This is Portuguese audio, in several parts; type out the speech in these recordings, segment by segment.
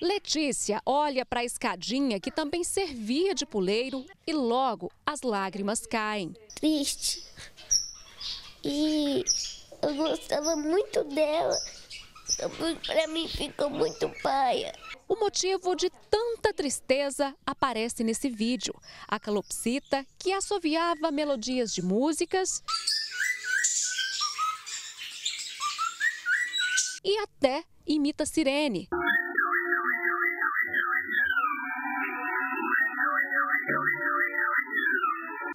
Letícia olha para a escadinha que também servia de puleiro e logo as lágrimas caem. Triste. E eu gostava muito dela. Para mim ficou muito paia. O motivo de tanta tristeza aparece nesse vídeo. A calopsita que assoviava melodias de músicas e até imita sirene.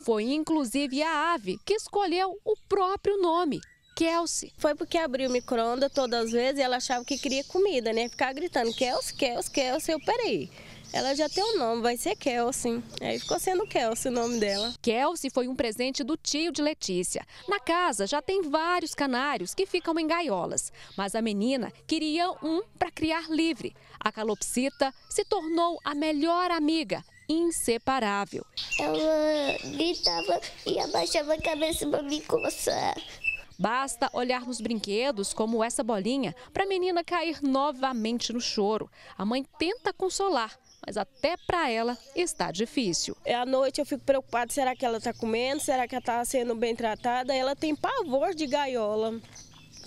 Foi inclusive a ave que escolheu o próprio nome. Kelsey. Foi porque abriu o micro-ondas todas as vezes e ela achava que queria comida, né? Ficava gritando, Kelsey, Kelsey, Kelsey, eu peraí. Ela já tem um nome, vai ser Kelsey. Aí ficou sendo Kelsey o nome dela. Kelsey foi um presente do tio de Letícia. Na casa já tem vários canários que ficam em gaiolas, mas a menina queria um para criar livre. A calopsita se tornou a melhor amiga inseparável. Ela gritava e abaixava a cabeça para me coçar. Basta olhar nos brinquedos, como essa bolinha, para a menina cair novamente no choro. A mãe tenta consolar, mas até para ela está difícil. É, à noite eu fico preocupada, será que ela está comendo? Será que ela está sendo bem tratada? Ela tem pavor de gaiola.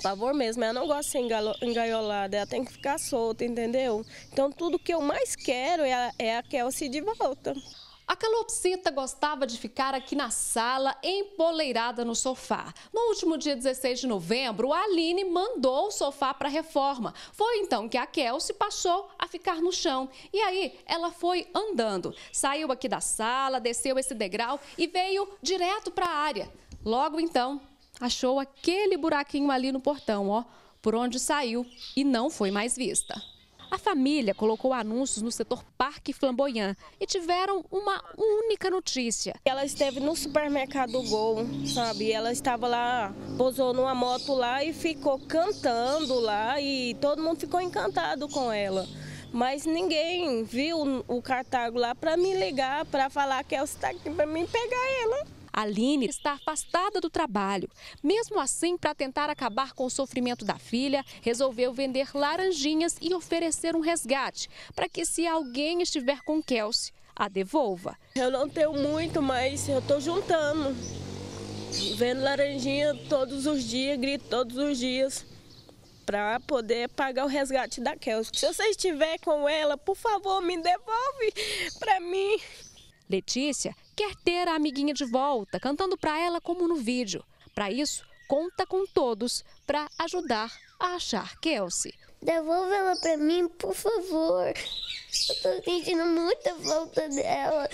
Pavor mesmo, ela não gosta de ser engaiolada, ela tem que ficar solta, entendeu? Então tudo que eu mais quero é, é a Kelsey de volta. A calopsita gostava de ficar aqui na sala, empoleirada no sofá. No último dia 16 de novembro, a Aline mandou o sofá para reforma. Foi então que a Kelsey passou a ficar no chão. E aí, ela foi andando. Saiu aqui da sala, desceu esse degrau e veio direto para a área. Logo então, achou aquele buraquinho ali no portão, ó, por onde saiu e não foi mais vista. A família colocou anúncios no setor Parque Flamboyant e tiveram uma única notícia. Ela esteve no supermercado Gol, sabe? Ela estava lá, posou numa moto lá e ficou cantando lá e todo mundo ficou encantado com ela. Mas ninguém viu o cartago lá para me ligar, para falar que ela está aqui para me pegar ela. Aline está afastada do trabalho. Mesmo assim, para tentar acabar com o sofrimento da filha, resolveu vender laranjinhas e oferecer um resgate para que, se alguém estiver com Kelsey, a devolva. Eu não tenho muito, mas eu estou juntando. Vendo laranjinha todos os dias, grito todos os dias para poder pagar o resgate da Kelsey. Se você estiver com ela, por favor, me devolve para mim. Letícia quer ter a amiguinha de volta, cantando para ela como no vídeo. Para isso, conta com todos para ajudar a achar Kelsey. Devolva ela para mim, por favor. Eu tô sentindo muita falta dela.